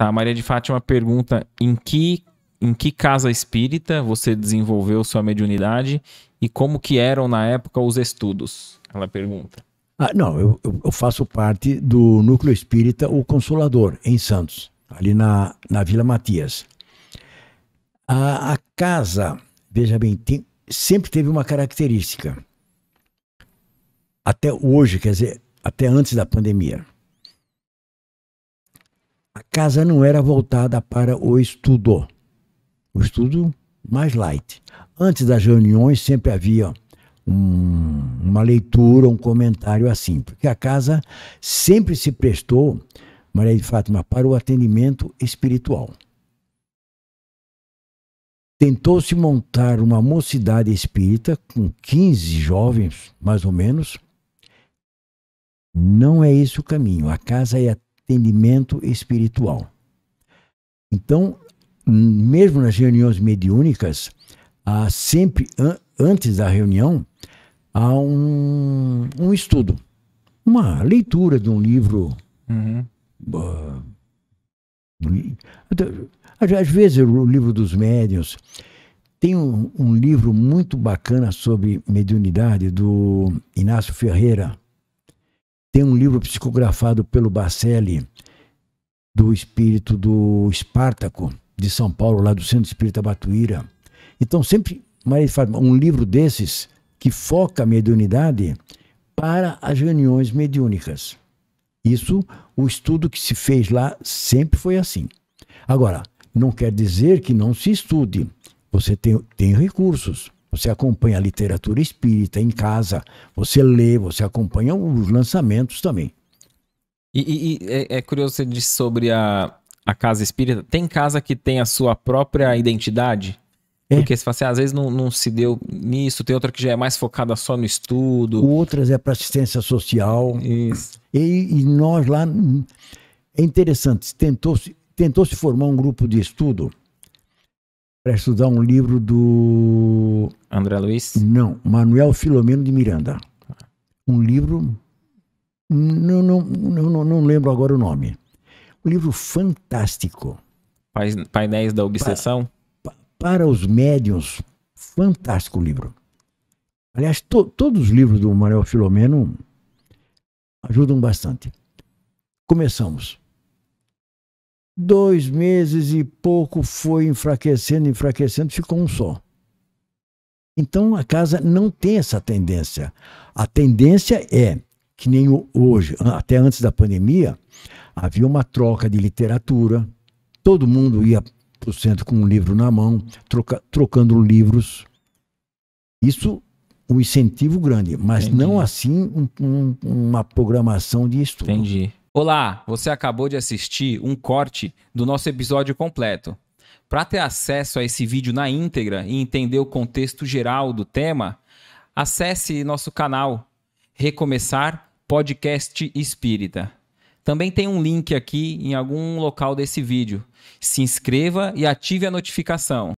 Tá, a Maria de Fátima pergunta em que em que casa espírita você desenvolveu sua mediunidade e como que eram na época os estudos? Ela pergunta. Ah, não, eu, eu faço parte do núcleo espírita O Consolador, em Santos, ali na, na Vila Matias. A, a casa, veja bem, tem, sempre teve uma característica. Até hoje, quer dizer, até antes da pandemia a casa não era voltada para o estudo, o estudo mais light. Antes das reuniões sempre havia um, uma leitura, um comentário assim, porque a casa sempre se prestou, Maria de Fátima, para o atendimento espiritual. Tentou-se montar uma mocidade espírita com 15 jovens, mais ou menos. Não é esse o caminho. A casa é entendimento espiritual. Então, mesmo nas reuniões mediúnicas, há sempre an antes da reunião há um, um, estudo, uma leitura de um livro. Uhum. Uh, às vezes o livro dos médiuns. Tem um, um, livro muito bacana sobre mediunidade do Inácio Ferreira, tem um livro psicografado pelo Bacelli, do espírito do Espartaco, de São Paulo, lá do Centro Espírita Batuíra. Então, sempre um livro desses que foca a mediunidade para as reuniões mediúnicas. Isso, o estudo que se fez lá sempre foi assim. Agora, não quer dizer que não se estude. Você tem, tem recursos. Você acompanha a literatura espírita em casa, você lê, você acompanha os lançamentos também. E, e, e é, é curioso você disse sobre a, a casa espírita. Tem casa que tem a sua própria identidade? É. Porque você fala assim, às vezes não, não, se deu nisso, tem outra que já é mais focada só no estudo. Outras é para assistência social. Isso. E, e, nós lá. É interessante, tentou-se tentou -se formar um grupo de estudo para estudar um livro do André Luiz? Não, Manuel Filomeno de Miranda. Um livro, não, não, não, não lembro agora o nome. Um livro fantástico. Painéis da Obsessão? Para, para os médiuns, fantástico livro. Aliás, to, todos os livros do Manuel Filomeno ajudam bastante. Começamos. Dois meses e pouco foi enfraquecendo, enfraquecendo, ficou um só. Então a casa não tem essa tendência. A tendência é que nem hoje, até antes da pandemia, havia uma troca de literatura, todo mundo ia para o centro com um livro na mão, troca, trocando livros. Isso um incentivo grande, mas Entendi. não assim um, um, uma programação de estudo. Entendi. Olá, você acabou de assistir um corte do nosso episódio completo. Para ter acesso a esse vídeo na íntegra e entender o contexto geral do tema, acesse nosso canal Recomeçar Podcast Espírita. Também tem um link aqui em algum local desse vídeo. Se inscreva e ative a notificação.